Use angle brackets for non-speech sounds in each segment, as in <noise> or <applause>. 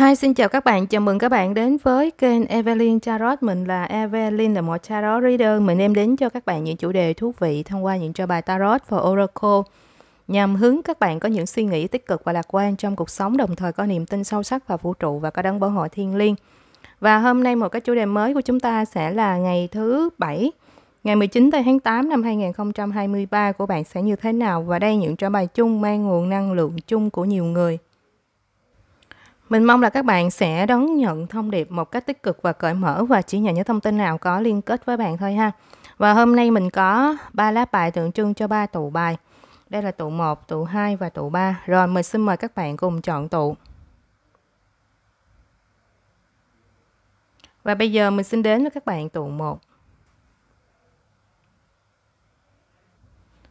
Hi, xin chào các bạn. Chào mừng các bạn đến với kênh Evelyn Tarot. Mình là Evelyn, là một tarot reader. Mình đem đến cho các bạn những chủ đề thú vị thông qua những trò bài tarot và oracle nhằm hướng các bạn có những suy nghĩ tích cực và lạc quan trong cuộc sống, đồng thời có niềm tin sâu sắc vào vũ trụ và có đấng bảo hộ thiên liêng. Và hôm nay một cái chủ đề mới của chúng ta sẽ là ngày thứ bảy, ngày 19 tháng 8 năm 2023 của bạn sẽ như thế nào và đây những trò bài chung mang nguồn năng lượng chung của nhiều người. Mình mong là các bạn sẽ đón nhận thông điệp một cách tích cực và cởi mở và chỉ nhận những thông tin nào có liên kết với bạn thôi ha. Và hôm nay mình có ba lá bài tượng trưng cho ba tụ bài. Đây là tụ 1, tụ 2 và tụ 3. Rồi mình xin mời các bạn cùng chọn tụ. Và bây giờ mình xin đến với các bạn tụ 1.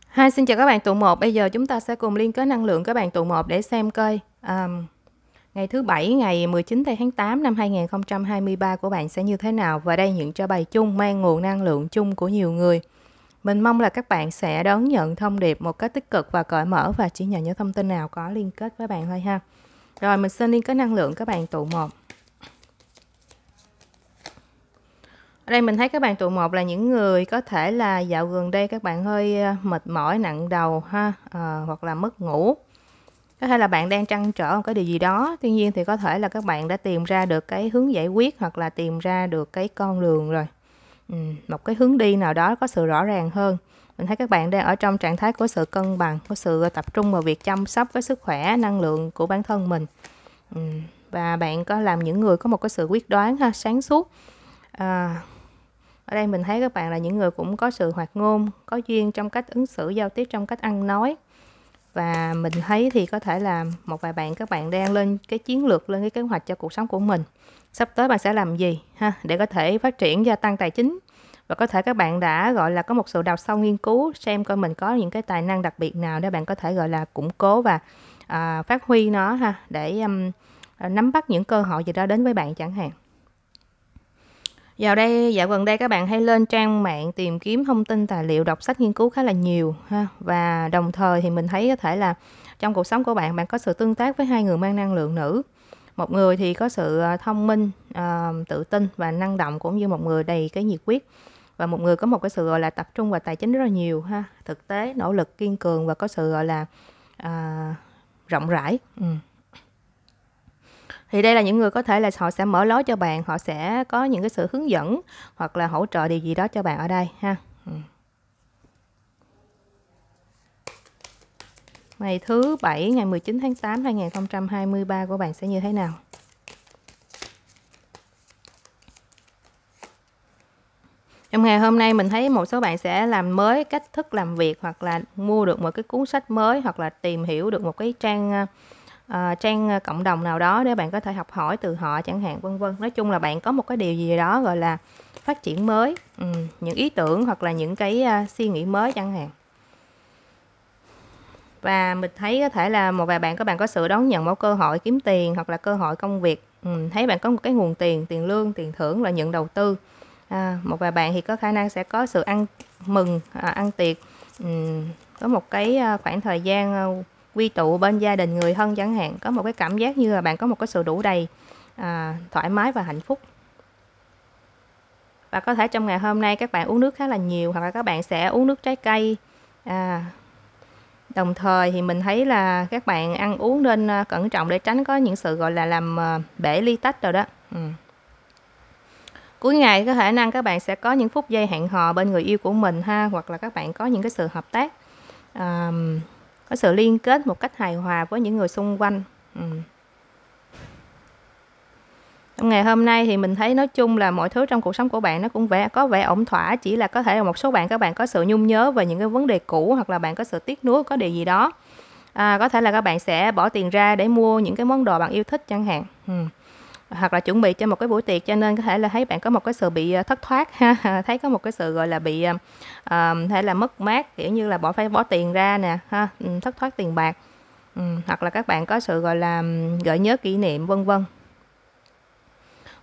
Hai xin chào các bạn tụ 1. Bây giờ chúng ta sẽ cùng liên kết năng lượng các bạn tụ 1 để xem coi um, Ngày thứ Bảy ngày 19 tháng 8 năm 2023 của bạn sẽ như thế nào? Và đây những cho bài chung mang nguồn năng lượng chung của nhiều người. Mình mong là các bạn sẽ đón nhận thông điệp một cách tích cực và cởi mở và chỉ nhận những thông tin nào có liên kết với bạn thôi ha. Rồi mình xin liên kết năng lượng các bạn tụ một. Ở đây mình thấy các bạn tụ một là những người có thể là dạo gần đây các bạn hơi ờ, mệt mỏi nặng đầu ha à, hoặc là mất ngủ có thể là bạn đang trăn trở cái điều gì đó tuy nhiên thì có thể là các bạn đã tìm ra được cái hướng giải quyết hoặc là tìm ra được cái con đường rồi ừ, một cái hướng đi nào đó có sự rõ ràng hơn mình thấy các bạn đang ở trong trạng thái của sự cân bằng của sự ờ, tập trung vào việc chăm sóc cái sức khỏe năng lượng của bản thân mình ừ, và bạn có làm những người có một cái sự quyết đoán ha sáng suốt à, ở đây mình thấy các bạn là những người cũng có sự hoạt ngôn có duyên trong cách ứng xử giao tiếp trong cách ăn nói và mình thấy thì có thể là một vài bạn các bạn đang lên cái chiến lược lên cái kế hoạch cho cuộc sống của mình sắp tới bạn sẽ làm gì ha để có thể phát triển gia tăng tài chính và có thể các bạn đã gọi là có một sự đào sâu nghiên cứu xem coi mình có những cái tài năng đặc biệt nào để bạn có thể gọi là củng cố và à, phát huy nó ha để um, nắm bắt những cơ hội gì đó đến với bạn chẳng hạn Dạo đây, dạo gần đây các bạn hay lên trang mạng tìm kiếm thông tin tài liệu, đọc sách nghiên cứu khá là nhiều ha. Và đồng thời thì mình thấy có thể là trong cuộc sống của bạn bạn có sự tương tác với hai người mang năng lượng nữ. Một người thì có sự ờ, thông minh, ờ, tự tin và năng động cũng như một người đầy cái nhiệt huyết và một người có một cái sự gọi là tập trung và tài chính rất là nhiều ha, thực tế, nỗ lực, kiên cường và có sự gọi là uh, rộng rãi. Ừ thì đây là những người có thể là họ sẽ mở lối cho bạn họ sẽ có những cái sự hướng dẫn hoặc là hỗ trợ điều gì đó cho bạn ở đây ha ừ. ngày thứ bảy ngày 19 tháng 8 2023 của bạn sẽ như thế nào Trong ngày hôm nay mình thấy một số bạn sẽ làm mới cách thức làm việc hoặc là mua được một cái cuốn sách mới hoặc là tìm hiểu được một cái trang ờ, uh, trang ờ, cộng đồng nào đó để bạn có thể học hỏi từ họ chẳng hạn vân vân nói chung là bạn có một cái điều gì đó gọi là phát triển mới ừ, những ý tưởng hoặc là những cái uh, suy nghĩ mới chẳng hạn và mình thấy có thể là một vài bạn các bạn có sự đón nhận một cơ hội kiếm tiền hoặc là cơ hội công việc ừ, thấy bạn có một cái nguồn tiền tiền lương tiền thưởng là nhận đầu tư à, một vài bạn thì có khả năng sẽ có sự ăn mừng à, ăn tiệc ừ, có một cái khoảng thời gian quy tụ bên gia đình người thân chẳng hạn có một cái cảm giác như là bạn có một cái sự đủ đầy à, thoải mái và hạnh phúc và có thể trong ngày hôm nay các bạn uống nước khá là nhiều hoặc là các bạn sẽ uống nước trái cây à, đồng thời thì mình thấy là các bạn ăn uống nên à, cẩn trọng để tránh có những sự gọi là làm à, bể ly tách rồi đó ừ. cuối ngày có khả năng các bạn sẽ có những phút giây hẹn hò bên người yêu của mình ha hoặc là các bạn có những cái sự hợp tác à, có sự liên kết một cách hài hòa với những người xung quanh ừ. trong ngày hôm nay thì mình thấy nói chung là mọi thứ trong cuộc sống của bạn nó cũng vẻ có vẻ ổn thỏa chỉ là có thể là một số bạn các bạn có sự nhung nhớ về những cái vấn đề cũ hoặc là bạn có sự tiếc nuối có điều gì đó à, có thể là các bạn sẽ bỏ tiền ra để mua những cái món đồ bạn yêu thích chẳng hạn ừ hoặc là chuẩn bị cho một cái buổi tiệc cho nên có thể là thấy bạn có một cái sự bị ờ, thất thoát ha <laughs> thấy có một cái sự gọi là bị uh, là mất mát kiểu như là bỏ phải bỏ tiền ra nè ha ừ, thất thoát tiền bạc ừ, hoặc là các bạn có sự gọi là gợi nhớ kỷ niệm vân vân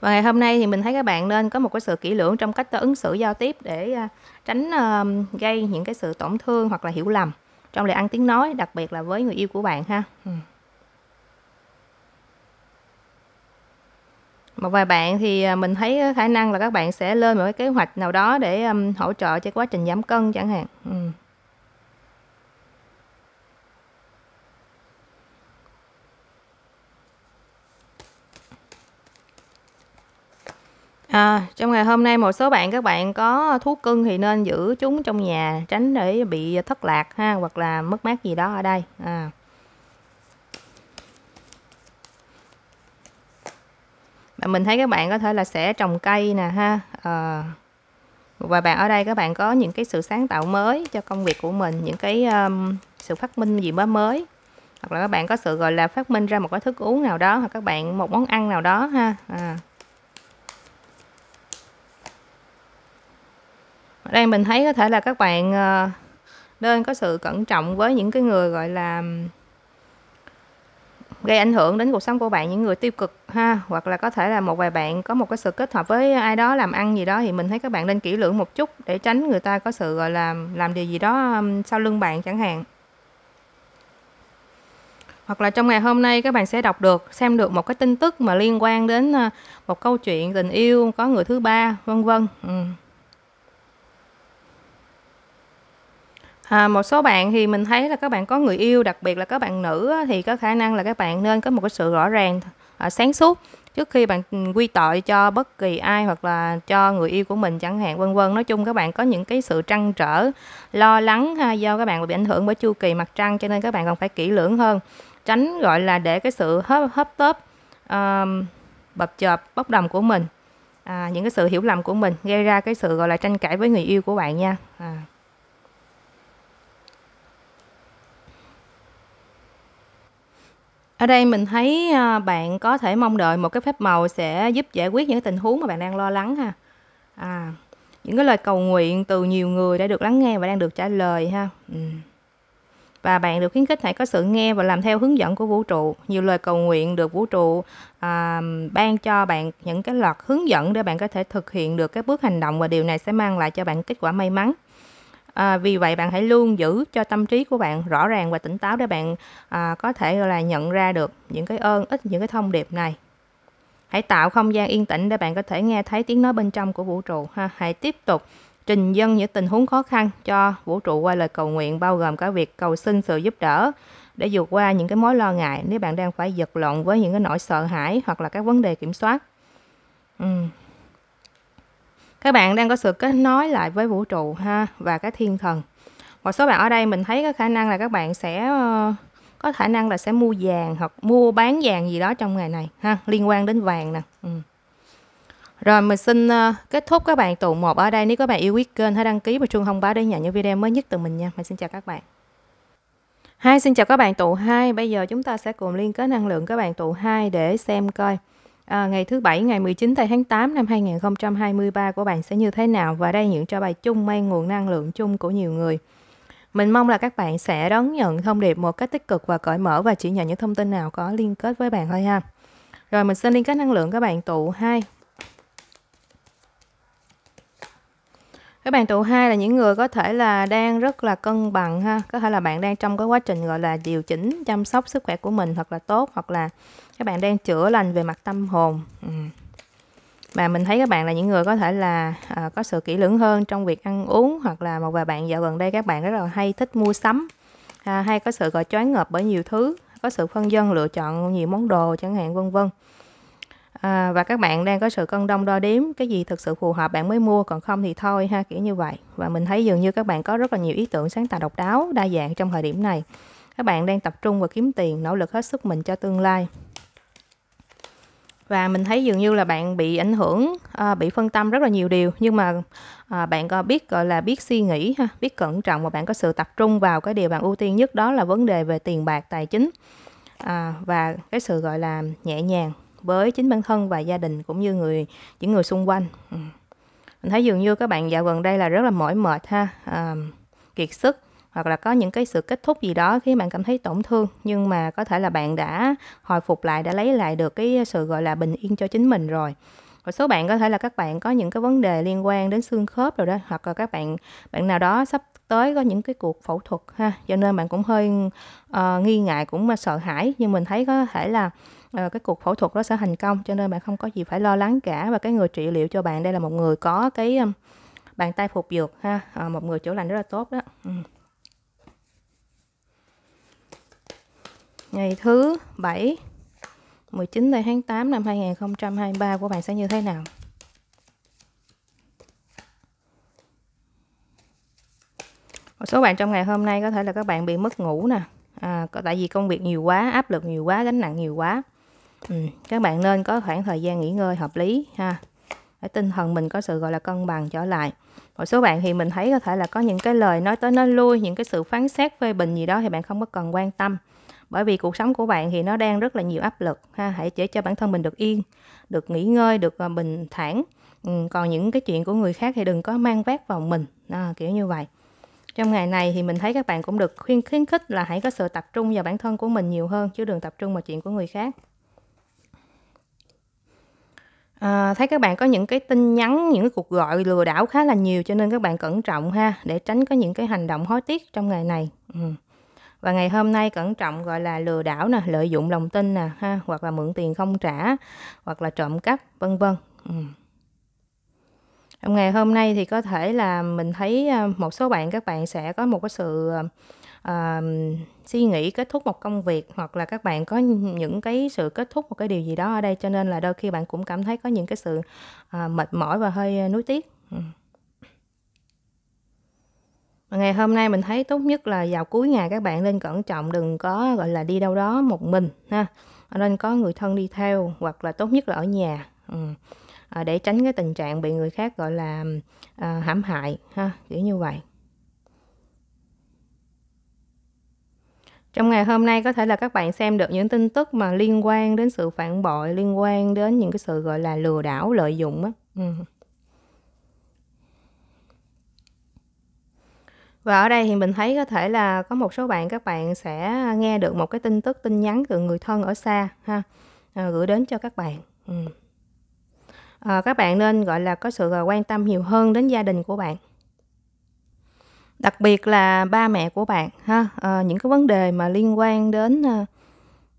và ngày hôm nay thì mình thấy các bạn nên có một cái sự kỹ lưỡng trong cách ứng xử giao tiếp để tránh uh, gây những cái sự tổn thương hoặc là hiểu lầm trong lời ăn tiếng nói đặc biệt là với người yêu của bạn ha ừ. một vài bạn thì à, mình thấy khả năng là các bạn sẽ lên một cái kế hoạch nào đó để um, hỗ trợ cho quá trình giảm cân chẳng hạn ừ. À, trong ngày hôm nay một số bạn các bạn có thú cưng thì nên giữ chúng trong nhà tránh để bị thất lạc ha hoặc là mất mát gì đó ở đây à. Ờ, mình thấy các bạn có thể là sẽ trồng cây nè ha à, và bạn ở đây các bạn có những cái sự sáng tạo mới cho công việc của mình những cái um, sự phát minh gì mới mới hoặc là các bạn có sự gọi là phát minh ra một cái thức uống nào đó hoặc các bạn một món ăn nào đó ha à. ở đây mình thấy có thể là các bạn uh, nên có sự cẩn trọng với những cái người gọi là gây ảnh hưởng đến cuộc sống của bạn những người tiêu cực ha hoặc là có thể là một vài bạn có một cái sự kết hợp với ai đó làm ăn gì đó thì mình thấy các bạn nên kỹ lưỡng một chút để tránh người ta có sự gọi là làm điều gì đó sau lưng bạn chẳng hạn hoặc là trong ngày hôm nay các bạn sẽ đọc được xem được một cái tin tức mà liên quan đến ờ, một câu chuyện tình yêu có người thứ ba vân vân ừ. À, một số bạn thì mình thấy là các bạn có người yêu, đặc biệt là các bạn nữ thì có khả năng là các bạn nên có một cái sự rõ ràng, à, sáng suốt trước khi bạn ừ, quy tội cho bất kỳ ai hoặc là cho người yêu của mình chẳng hạn vân vân nói chung các bạn có những cái sự trăn trở lo lắng ha, do các bạn bị ảnh hưởng bởi chu kỳ mặt trăng cho nên các bạn còn phải kỹ lưỡng hơn tránh gọi là để cái sự hấp hấp tớp um, bập chợp bốc đồng của mình à, những cái sự hiểu lầm của mình gây ra cái sự gọi là tranh cãi với người yêu của bạn nha à. Ở đây mình thấy à, bạn có thể mong đợi một cái phép màu sẽ giúp giải quyết những tình huống mà bạn đang lo lắng ha. À, những cái lời cầu nguyện từ nhiều người đã được lắng nghe và đang được trả lời ha. Ừ. Và bạn được khuyến khích hãy có sự nghe và làm theo hướng dẫn của vũ trụ. Nhiều lời cầu nguyện được vũ trụ à, ban cho bạn những cái loạt hướng dẫn để bạn có thể thực hiện được các bước hành động và điều này sẽ mang lại cho bạn kết quả may mắn à, vì vậy bạn hãy luôn giữ cho tâm trí của bạn rõ ràng và tỉnh táo để bạn à, có thể là nhận ra được những cái ơn ích những cái thông điệp này hãy tạo không gian yên tĩnh để bạn có thể nghe thấy tiếng nói bên trong của vũ trụ ha hãy tiếp tục trình dân những tình huống khó khăn cho vũ trụ qua lời cầu nguyện bao gồm cả việc cầu xin sự giúp đỡ để vượt qua những cái mối lo ngại nếu bạn đang phải vật lộn với những cái nỗi sợ hãi hoặc là các vấn đề kiểm soát. Uhm các bạn đang có sự kết nối lại với vũ trụ ha và cái thiên thần một số bạn ở đây mình thấy có khả năng là các bạn sẽ ờ, có khả năng là sẽ mua vàng hoặc mua bán vàng gì đó trong ngày này ha liên quan đến vàng nè ừ. Rồi mình xin ờ, kết thúc các bạn tụ một ở đây. Nếu các bạn yêu quý kênh hãy đăng ký và chuông thông báo để nhận những video mới nhất từ mình nha. Mình xin chào các bạn. Hai xin chào các bạn tụ hai. Bây giờ chúng ta sẽ cùng liên kết năng lượng các bạn tụ hai để xem coi à, ngày thứ Bảy ngày 19 tháng 8 năm 2023 của bạn sẽ như thế nào và đây những cho bài chung mang nguồn năng lượng chung của nhiều người. Mình mong là các bạn sẽ đón nhận thông điệp một cách tích cực và cởi mở và chỉ nhận những thông tin nào có liên kết với bạn thôi ha. Rồi mình xin liên kết năng lượng các bạn tụ 2 các bạn tụ hai là những người có thể là đang rất là cân bằng ha có thể là bạn đang trong cái quá trình gọi là điều chỉnh chăm sóc sức khỏe của mình thật là tốt hoặc là các bạn đang chữa lành về mặt tâm hồn ừ. và mình thấy các bạn là những người có thể là à, có sự kỹ lưỡng hơn trong việc ăn uống hoặc là một vài bạn dạo gần đây các bạn rất là hay thích mua sắm à, hay có sự gọi choáng ngợp bởi nhiều thứ có sự phân dân lựa chọn nhiều món đồ chẳng hạn vân vân à, và các bạn đang có sự cân đông đo đếm cái gì thực sự phù hợp bạn mới mua còn không thì thôi ha kiểu như vậy và mình thấy dường như các bạn có rất là nhiều ý tưởng sáng tạo độc đáo đa dạng trong thời điểm này các bạn đang tập trung và kiếm tiền nỗ lực hết sức mình cho tương lai và mình thấy dường như là bạn bị ảnh hưởng à, bị phân tâm rất là nhiều điều nhưng mà à, bạn có biết gọi là biết suy nghĩ ha biết cẩn trọng và bạn có sự tập trung vào cái điều bạn ưu tiên nhất đó là vấn đề về tiền bạc tài chính à, và cái sự gọi là nhẹ nhàng với chính bản thân và gia đình cũng như người những người xung quanh ừ. mình thấy dường như các bạn dạo gần đây là rất là mỏi mệt ha à, kiệt sức hoặc là có những cái sự kết thúc gì đó khiến bạn cảm thấy tổn thương nhưng mà có thể là bạn đã hồi phục lại đã lấy lại được cái sự gọi là bình yên cho chính mình rồi một số bạn có thể là các bạn có những cái vấn đề liên quan đến xương khớp rồi đó hoặc là các bạn bạn nào đó sắp tới có những cái cuộc phẫu thuật ha cho nên bạn cũng hơi uh, nghi ngại cũng mà sợ hãi nhưng mình thấy có thể là Ờ, cái cuộc phẫu thuật đó sẽ thành công cho nên bạn không có gì phải lo lắng cả và cái người trị liệu cho bạn đây là một người có cái bàn tay phục dược ha ờ, một người chữa lành rất là tốt đó ừ. ngày thứ 7 19 tháng 8 năm 2023 của bạn sẽ như thế nào một số bạn trong ngày hôm nay có thể là các bạn bị mất ngủ nè à, tại vì công việc nhiều quá áp lực nhiều quá gánh nặng nhiều quá Ừ. các bạn nên có khoảng thời gian nghỉ ngơi hợp lý ha để tinh thần mình có sự gọi là cân bằng trở lại một số bạn thì mình thấy có thể là có những cái lời nói tới nói lui những cái sự phán xét phê bình gì đó thì bạn không có cần quan tâm bởi vì cuộc sống của bạn thì nó đang rất là nhiều áp lực ha hãy để cho bản thân mình được yên được nghỉ ngơi được à, bình thản ừ, còn những cái chuyện của người khác thì đừng có mang vác vào mình à, kiểu như vậy trong ngày này thì mình thấy các bạn cũng được khuyên khuyến khích là hãy có sự tập trung vào bản thân của mình nhiều hơn chứ đừng tập trung vào chuyện của người khác À, thấy các bạn có những cái tin nhắn, những cái cuộc gọi lừa đảo khá là nhiều cho nên các bạn cẩn trọng ha để tránh có những cái hành động hối tiếc trong ngày này. Ừ. Và ngày hôm nay cẩn trọng gọi là lừa đảo nè, lợi dụng lòng tin nè ha, hoặc là mượn tiền không trả, hoặc là trộm cắp, vân vân. Ừ. Trong ngày hôm nay thì có thể là mình thấy ờ, một số bạn các bạn sẽ có một cái sự ờ, uh, suy nghĩ kết thúc một công việc hoặc là các bạn có những cái sự kết thúc một cái điều gì đó ở đây cho nên là đôi khi bạn cũng cảm thấy có những cái sự uh, mệt mỏi và hơi ờ, nuối tiếc ừ. ngày hôm nay mình thấy tốt nhất là vào cuối ngày các bạn nên cẩn trọng đừng có gọi là đi đâu đó một mình ha nên có người thân đi theo hoặc là tốt nhất là ở nhà ừ. à, để tránh cái tình trạng bị người khác gọi là à, hãm hại ha kiểu như vậy Trong ngày hôm nay có thể là các bạn xem được những tin tức mà liên quan đến sự phản bội, liên quan đến những cái sự gọi là lừa đảo, lợi dụng á. Ừ. Và ở đây thì mình thấy có thể là có một số bạn các bạn sẽ nghe được một cái tin tức tin nhắn từ người thân ở xa ha à, gửi đến cho các bạn. Ừ. À, các bạn nên gọi là có sự à, quan tâm nhiều hơn đến gia đình của bạn đặc biệt là ba mẹ của bạn ha à, những cái vấn đề mà liên quan đến à,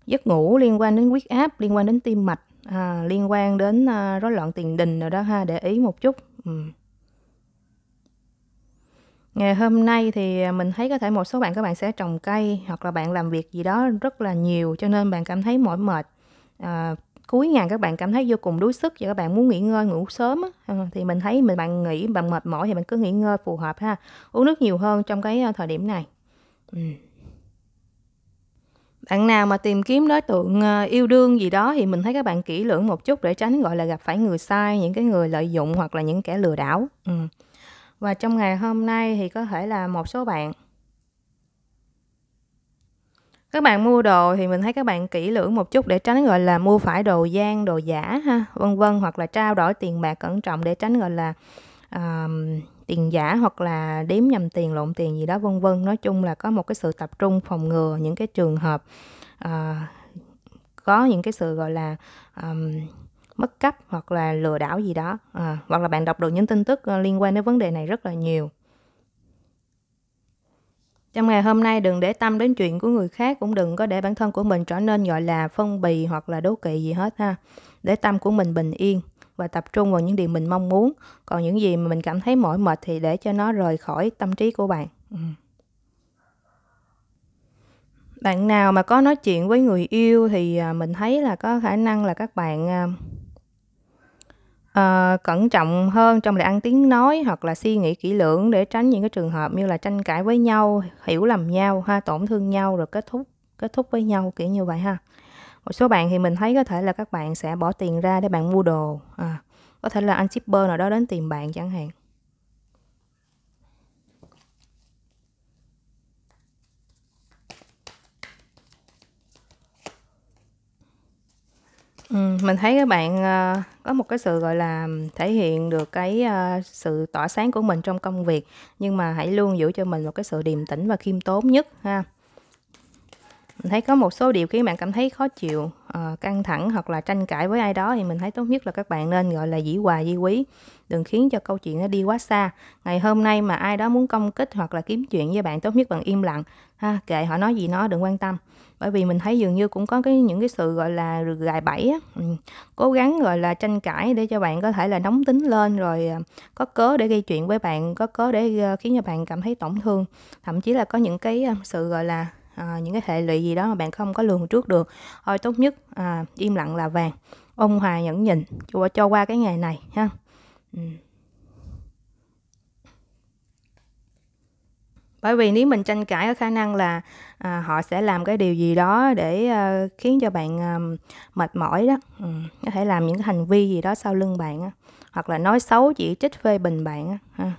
giấc ngủ liên quan đến huyết áp liên quan đến tim mạch à, liên quan đến à, rối loạn tiền đình rồi đó ha để ý một chút ừ. ngày hôm nay thì mình thấy có thể một số bạn các bạn sẽ trồng cây hoặc là bạn làm việc gì đó rất là nhiều cho nên bạn cảm thấy mỏi mệt à, cuối ngày các bạn cảm thấy vô cùng đuối sức và các bạn muốn nghỉ ngơi ngủ sớm ờ, thì mình thấy mình bạn nghỉ bạn mệt mỏi thì bạn cứ nghỉ ngơi phù hợp ha uống nước nhiều hơn trong cái ờ, thời điểm này ừ. bạn nào mà tìm kiếm đối tượng ờ, yêu đương gì đó thì mình thấy các bạn kỹ lưỡng một chút để tránh gọi là gặp phải người sai những cái người lợi dụng hoặc là những kẻ lừa đảo ừ. và trong ngày hôm nay thì có thể là một số bạn các bạn mua đồ thì mình thấy các bạn kỹ lưỡng một chút để tránh gọi là mua phải đồ gian đồ giả ha vân vân hoặc là trao đổi tiền bạc cẩn trọng để tránh gọi là uh, tiền giả hoặc là đếm nhầm tiền lộn tiền gì đó vân vân nói chung là có một cái sự tập trung phòng ngừa những cái trường hợp uh, có những cái sự gọi là um, mất cấp hoặc là lừa đảo gì đó à, hoặc là bạn đọc được những tin tức ờ, liên quan đến vấn đề này rất là nhiều trong ngày hôm nay đừng để tâm đến chuyện của người khác cũng đừng có để bản thân của mình trở nên gọi là phân bì hoặc là đố kỵ gì hết ha. Để tâm của mình bình yên và tập trung vào những điều mình mong muốn. Còn những gì mà mình cảm thấy mỏi mệt thì để cho nó rời khỏi tâm trí của bạn. Ừ. Bạn nào mà có nói chuyện với người yêu thì à, mình thấy là có khả năng là các bạn à, ờ, cẩn trọng hơn trong lời ăn tiếng nói hoặc là suy nghĩ kỹ lưỡng để tránh những cái trường hợp như là tranh cãi với nhau, hiểu lầm nhau ha, tổn thương nhau rồi kết thúc kết thúc với nhau kiểu như vậy ha. Một số bạn thì mình thấy có thể là các bạn sẽ bỏ tiền ra để bạn mua đồ, à, có thể là anh shipper nào đó đến tìm bạn chẳng hạn Ừ, mình thấy các bạn, ờ, có một cái sự, gọi là, thể hiện được cái, ờ, sự tỏa sáng của mình trong công việc, nhưng mà hãy luôn giữ cho mình một cái sự điềm tĩnh và khiêm tốn nhất ha. Mình thấy có một số điều khiến bạn cảm thấy khó chịu, ờ, căng thẳng hoặc là tranh cãi với ai đó thì mình thấy tốt nhất là các bạn nên, gọi là, dĩ hòa di quý, đừng khiến cho câu chuyện nó đi quá xa. Ngày hôm nay mà ai đó muốn công kích hoặc là kiếm chuyện với bạn, tốt nhất bạn im lặng ha kệ họ nói gì nó đừng quan tâm bởi vì mình thấy dường như cũng có cái những cái sự gọi là gài bẫy á. Ừ, cố gắng gọi là tranh cãi để cho bạn có thể là nóng tính lên rồi ờ, có cớ để gây chuyện với bạn có cớ để ờ, khiến cho bạn cảm thấy tổn thương thậm chí là có những cái ờ, sự gọi là à, những cái hệ lụy gì đó mà bạn không có lường trước được thôi tốt nhất à, im lặng là vàng ôn hòa nhẫn nhịn cho, cho qua cái ngày này ha ừ. bởi vì nếu mình tranh cãi có khả năng là à, họ sẽ làm cái điều gì đó để à, khiến cho bạn à, mệt mỏi đó ừ. có thể làm những cái hành vi gì đó sau lưng bạn á. hoặc là nói xấu chỉ trích phê bình bạn á. À.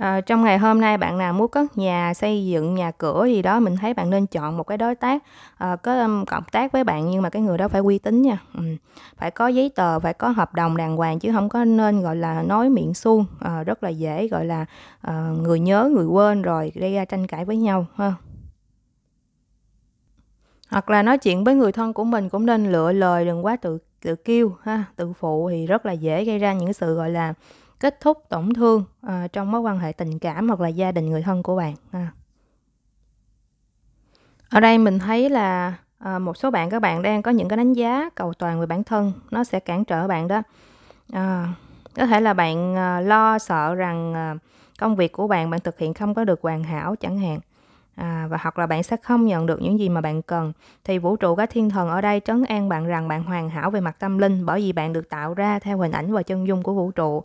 À, trong ngày hôm nay bạn nào muốn cất nhà xây dựng nhà cửa gì đó mình thấy bạn nên chọn một cái đối tác à, có um, cộng tác với bạn nhưng mà cái người đó phải uy tín nha ừ. phải có giấy tờ phải có hợp đồng đàng hoàng chứ không có nên gọi là nói miệng suông à, rất là dễ gọi là à, người nhớ người quên rồi gây ra tranh cãi với nhau ha hoặc là nói chuyện với người thân của mình cũng nên lựa lời đừng quá tự tự kêu ha tự phụ thì rất là dễ gây ra những sự gọi là kết thúc tổn thương à, trong mối quan hệ tình cảm hoặc là gia đình người thân của bạn à. ở đây mình thấy là à, một số bạn các bạn đang có những cái đánh giá cầu toàn về bản thân nó sẽ cản trở bạn đó à, có thể là bạn à, lo sợ rằng à, công việc của bạn bạn thực hiện không có được hoàn hảo chẳng hạn à, và hoặc là bạn sẽ không nhận được những gì mà bạn cần thì vũ trụ các thiên thần ở đây trấn an bạn rằng bạn hoàn hảo về mặt tâm linh bởi vì bạn được tạo ra theo hình ảnh và chân dung của vũ trụ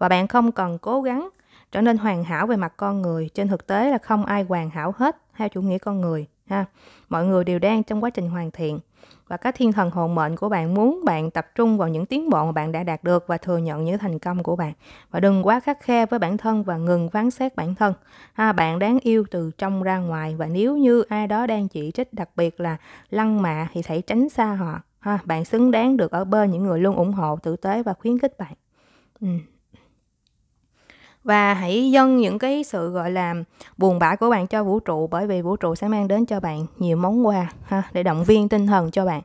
và bạn không cần cố gắng trở nên hoàn hảo về mặt con người trên thực tế là không ai hoàn hảo hết theo chủ nghĩa con người ha mọi người đều đang trong quá trình hoàn thiện và các thiên thần hồn mệnh của bạn muốn bạn tập trung vào những tiến bộ mà bạn đã đạt được và thừa nhận những thành công của bạn và đừng quá khắc khe với bản thân và ngừng phán xét bản thân ha, bạn đáng yêu từ trong ra ngoài và nếu như ai đó đang chỉ trích đặc biệt là lăng mạ thì hãy tránh xa họ ha, bạn xứng đáng được ở bên những người luôn ủng hộ tử tế và khuyến khích bạn ừ và hãy dâng những cái sự gọi là buồn bã của bạn cho vũ trụ bởi vì vũ trụ sẽ mang đến cho bạn nhiều món quà ha để động viên tinh thần cho bạn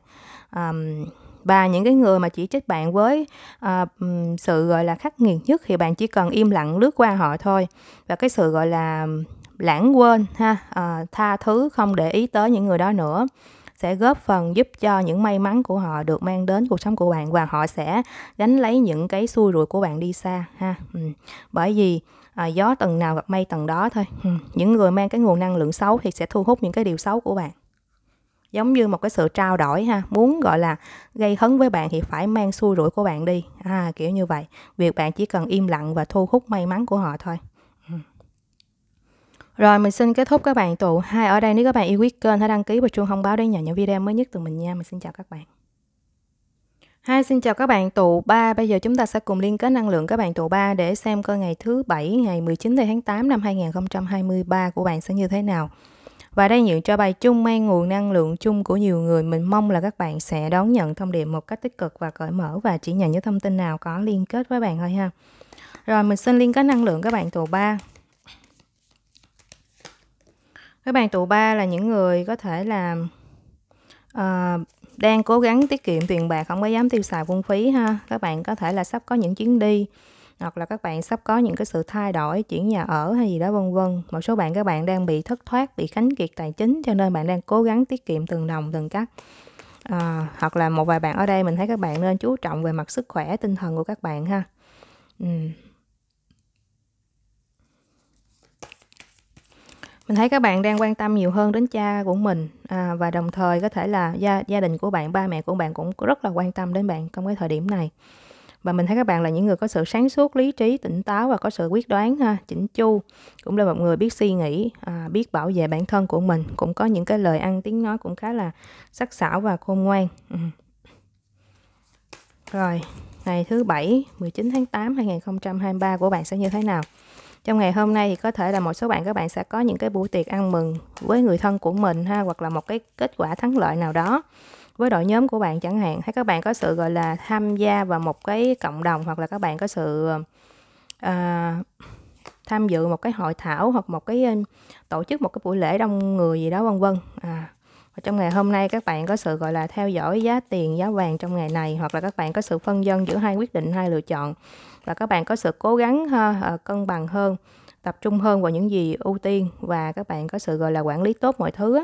um, và những cái người mà chỉ trích bạn với uh, sự gọi là khắc nghiệt nhất thì bạn chỉ cần im lặng lướt qua họ thôi và cái sự gọi là lãng quên ha uh, tha thứ không để ý tới những người đó nữa sẽ góp phần giúp cho những may mắn của họ được mang đến cuộc sống của bạn và họ sẽ gánh lấy những cái xui rủi của bạn đi xa ha ừ. bởi vì à, gió tầng nào gặp mây tầng đó thôi ừ. những người mang cái nguồn năng lượng xấu thì sẽ thu hút những cái điều xấu của bạn giống như một cái sự trao đổi ha muốn gọi là gây hấn với bạn thì phải mang xui rủi của bạn đi à, kiểu như vậy việc bạn chỉ cần im lặng và thu hút may mắn của họ thôi rồi mình xin kết thúc các bạn tụ hai ở đây nếu các bạn yêu quý kênh hãy đăng ký và chuông thông báo để nhận những video mới nhất từ mình nha. Mình xin chào các bạn. Hai xin chào các bạn tụ 3. Bây giờ chúng ta sẽ cùng liên kết năng lượng các bạn tụ 3 để xem coi ngày thứ bảy ngày 19 tháng 8 năm 2023 của bạn sẽ như thế nào. Và đây nhượng cho bài chung mang nguồn năng lượng chung của nhiều người. Mình mong là các bạn sẽ đón nhận thông điệp một cách tích cực và cởi mở và chỉ nhận những thông tin nào có liên kết với bạn thôi ha. Rồi mình xin liên kết năng lượng các bạn tụ 3 các bạn tụ ba là những người có thể là uh, đang cố gắng tiết kiệm tiền bạc không có dám tiêu xài phung phí ha các bạn có thể là sắp có những chuyến đi hoặc là các bạn sắp có những cái sự thay đổi chuyển nhà ở hay gì đó vân vân một số bạn các bạn đang bị thất thoát bị khánh kiệt tài chính cho nên bạn đang cố gắng tiết kiệm từng đồng từng cắt à, hoặc là một vài bạn ở đây mình thấy các bạn nên chú trọng về mặt sức khỏe tinh thần của các bạn ha mình thấy các bạn đang quan tâm nhiều hơn đến cha của mình à, và đồng thời có thể là gia gia đình của bạn ba mẹ của bạn cũng rất là quan tâm đến bạn trong cái thời điểm này và mình thấy các bạn là những người có sự sáng suốt lý trí tỉnh táo và có sự quyết đoán ha chỉnh chu cũng là một người biết suy nghĩ à, biết bảo vệ bản thân của mình cũng có những cái lời ăn tiếng nói cũng khá là sắc sảo và khôn ngoan ừ. rồi ngày thứ bảy 19 tháng 8 2023 của bạn sẽ như thế nào trong ngày hôm nay thì có thể là một số bạn các bạn sẽ có những cái buổi tiệc ăn mừng với người thân của mình ha hoặc là một cái kết quả thắng lợi nào đó với đội nhóm của bạn chẳng hạn hay các bạn có sự gọi là tham gia vào một cái cộng đồng hoặc là các bạn có sự à, tham dự một cái hội thảo hoặc một cái ờ, tổ chức một cái buổi lễ đông người gì đó vân vân à và trong ngày hôm nay các bạn có sự gọi là theo dõi giá tiền giá vàng trong ngày này hoặc là các bạn có sự phân dân giữa hai quyết định hai lựa chọn là các bạn có sự cố gắng ha, ờ, cân bằng hơn tập trung hơn vào những gì ưu tiên và các bạn có sự gọi là quản lý tốt mọi thứ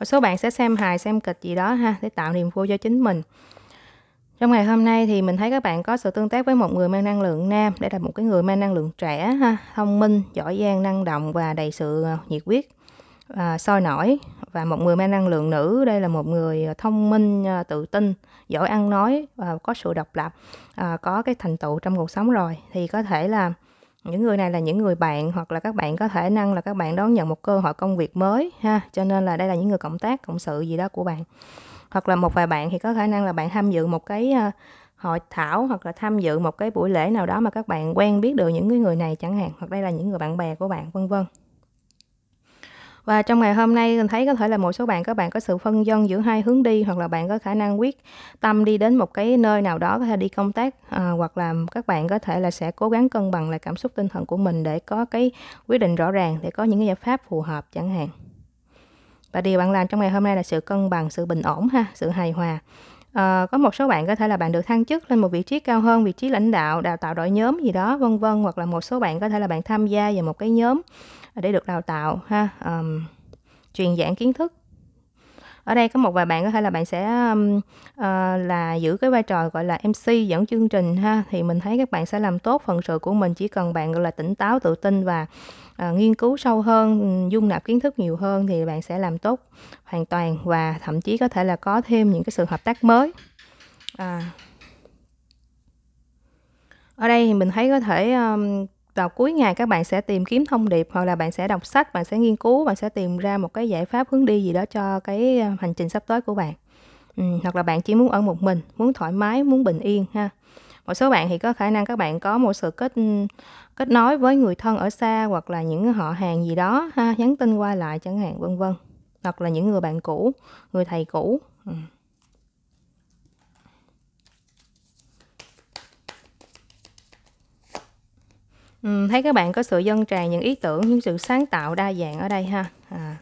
một số bạn sẽ xem hài xem kịch gì đó ha để tạo niềm vui cho chính mình trong ngày hôm nay thì mình thấy các bạn có sự tương tác với một người mang năng lượng nam để là một cái người mang năng lượng trẻ ha thông minh giỏi giang năng động và đầy sự ờ, nhiệt huyết à, sôi nổi và một người mang năng lượng nữ đây là một người thông minh tự tin giỏi ăn nói và có sự độc lập à, có cái thành tựu trong cuộc sống rồi thì có thể là những người này là những người bạn hoặc là các bạn có thể năng là các bạn đón nhận một cơ hội công việc mới ha cho nên là đây là những người cộng tác cộng sự gì đó của bạn hoặc là một vài bạn thì có khả năng là bạn tham dự một cái à, hội thảo hoặc là tham dự một cái buổi lễ nào đó mà các bạn quen biết được những người này chẳng hạn hoặc đây là những người bạn bè của bạn vân vân và trong ngày hôm nay mình thấy có thể là một số bạn các bạn có sự phân vân giữa hai hướng đi hoặc là bạn có khả năng quyết tâm đi đến một cái nơi nào đó có thể đi công tác à, hoặc là các bạn có thể là sẽ cố gắng cân bằng lại cảm xúc tinh thần của mình để có cái quyết định rõ ràng để có những cái giải pháp phù hợp chẳng hạn. Và điều bạn làm trong ngày hôm nay là sự cân bằng, sự bình ổn ha, sự hài hòa. À, có một số bạn có thể là bạn được thăng chức lên một vị trí cao hơn, vị trí lãnh đạo, đào tạo đội nhóm gì đó, vân vân hoặc là một số bạn có thể là bạn tham gia vào một cái nhóm để được đào tạo ha um, truyền giảng kiến thức ở đây có một vài bạn có thể là bạn sẽ um, uh, là giữ cái vai trò gọi là MC dẫn chương trình ha thì mình thấy các bạn sẽ làm tốt phần sự của mình chỉ cần bạn gọi là tỉnh táo tự tin và uh, nghiên cứu sâu hơn ừ, dung nạp kiến thức nhiều hơn thì bạn sẽ làm tốt hoàn toàn và thậm chí có thể là có thêm những cái sự hợp tác mới à, ở đây thì mình thấy có thể um, vào cuối ngày các bạn sẽ tìm kiếm thông điệp hoặc là bạn sẽ đọc sách, bạn sẽ nghiên cứu, bạn sẽ tìm ra một cái giải pháp hướng đi gì đó cho cái ờ, hành trình sắp tới của bạn. Ừ, hoặc là bạn chỉ muốn ở một mình, muốn thoải mái, muốn bình yên ha. Một số bạn thì có khả năng các bạn có một sự kết kết nối với người thân ở xa hoặc là những họ hàng gì đó ha, nhắn tin qua lại chẳng hạn vân vân. Hoặc là những người bạn cũ, người thầy cũ. Ừ. Ừ, thấy các bạn có sự dân tràn những ý tưởng, những sự sáng tạo đa dạng ở đây ha. À.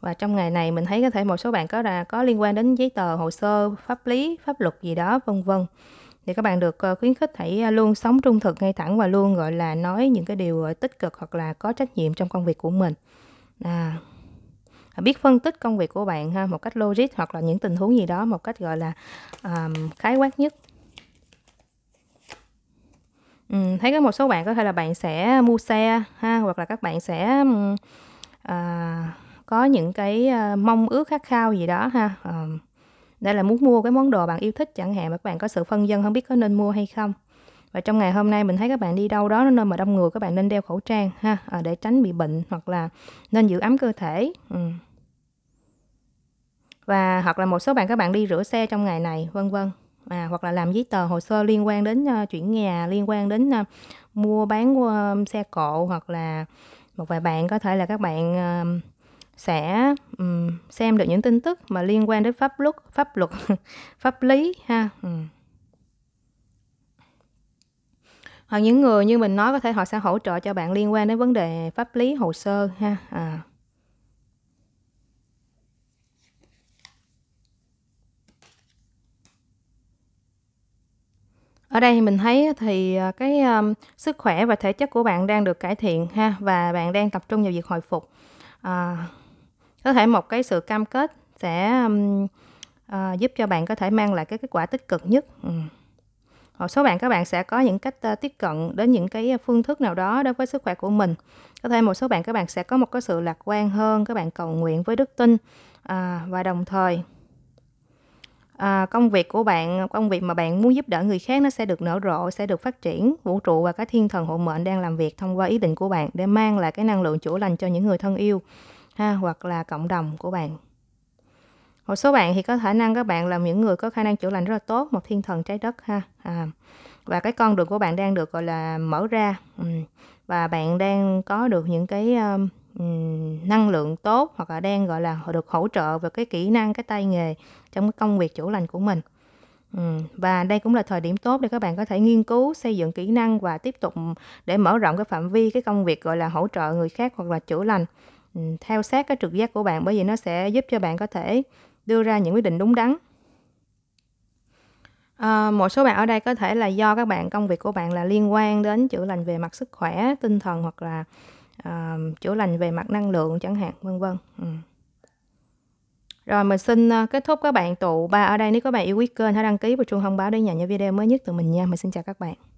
Và trong ngày này mình thấy có thể một số bạn có là có liên quan đến giấy tờ, hồ sơ, pháp lý, pháp luật gì đó, vân vân. Thì các bạn được ờ, khuyến khích hãy ờ, luôn sống trung thực ngay thẳng và luôn gọi là nói những cái điều ờ, tích cực hoặc là có trách nhiệm trong công việc của mình. À, à, biết phân tích công việc của bạn ha một cách logic hoặc là những tình huống gì đó một cách gọi là um, khái quát nhất Ừ, thấy có một số bạn có thể là bạn sẽ mua xe ha, hoặc là các bạn sẽ, à, có những cái, ờ, mong ước khát khao gì đó ha, ờ, đây là muốn mua cái món đồ bạn yêu thích chẳng hạn mà các bạn có sự phân vân không biết có nên mua hay không. Và trong ngày hôm nay mình thấy các bạn đi đâu đó nơi mà đông người, các bạn nên đeo khẩu trang ha, ờ, để tránh bị bệnh hoặc là nên giữ ấm cơ thể, ừm. Và hoặc là một số bạn các bạn đi rửa xe trong ngày này, vân vân à, hoặc là làm giấy tờ hồ sơ liên quan đến uh, chuyển nhà liên quan đến uh, mua bán uh, xe cộ hoặc là một vài bạn có thể là các bạn uh, sẽ um, xem được những tin tức mà liên quan đến pháp luật pháp luật <laughs> pháp lý ha ừ. hoặc những người như mình nói có thể họ sẽ hỗ trợ cho bạn liên quan đến vấn đề pháp lý hồ sơ ha à. Ở đây thì mình thấy thì ờ, cái um, sức khỏe và thể chất của bạn đang được cải thiện ha và bạn đang tập trung vào việc hồi phục. À, có thể một cái sự cam kết sẽ um, à, giúp cho bạn có thể mang lại cái kết quả tích cực nhất. Ừ. Một số bạn các bạn sẽ có những cách uh, tiếp cận đến những cái phương thức nào đó đối với sức khỏe của mình. Có thể một số bạn các bạn sẽ có một cái sự lạc quan hơn, các bạn cầu nguyện với đức tin à, và đồng thời à, công việc của bạn công việc mà bạn muốn giúp đỡ người khác nó sẽ được nở rộ sẽ được phát triển vũ trụ và các thiên thần hộ mệnh đang làm việc thông qua ý định của bạn để mang lại cái năng lượng chữa lành cho những người thân yêu ha hoặc là cộng đồng của bạn một số bạn thì có khả năng các bạn là những người có khả năng chữa lành rất là tốt một thiên thần trái đất ha à, và cái con đường của bạn đang được gọi là mở ra và bạn đang có được những cái um, năng lượng tốt hoặc là đang gọi là họ được hỗ trợ về cái kỹ năng cái tay nghề trong cái công việc chủ lành của mình và đây cũng là thời điểm tốt để các bạn có thể nghiên cứu xây dựng kỹ năng và tiếp tục để mở rộng cái phạm vi cái công việc gọi là hỗ trợ người khác hoặc là chữa lành theo sát cái trực giác của bạn bởi vì nó sẽ giúp cho bạn có thể đưa ra những quyết định đúng đắn à, một số bạn ở đây có thể là do các bạn công việc của bạn là liên quan đến chữa lành về mặt sức khỏe tinh thần hoặc là à, chữa lành về mặt năng lượng chẳng hạn vân vân ừ. Rồi mình xin à, kết thúc các bạn tụ ba ở đây nếu các bạn yêu quý kênh hãy đăng ký và chuông thông báo để nhận những video mới nhất từ mình nha. Mình xin chào các bạn.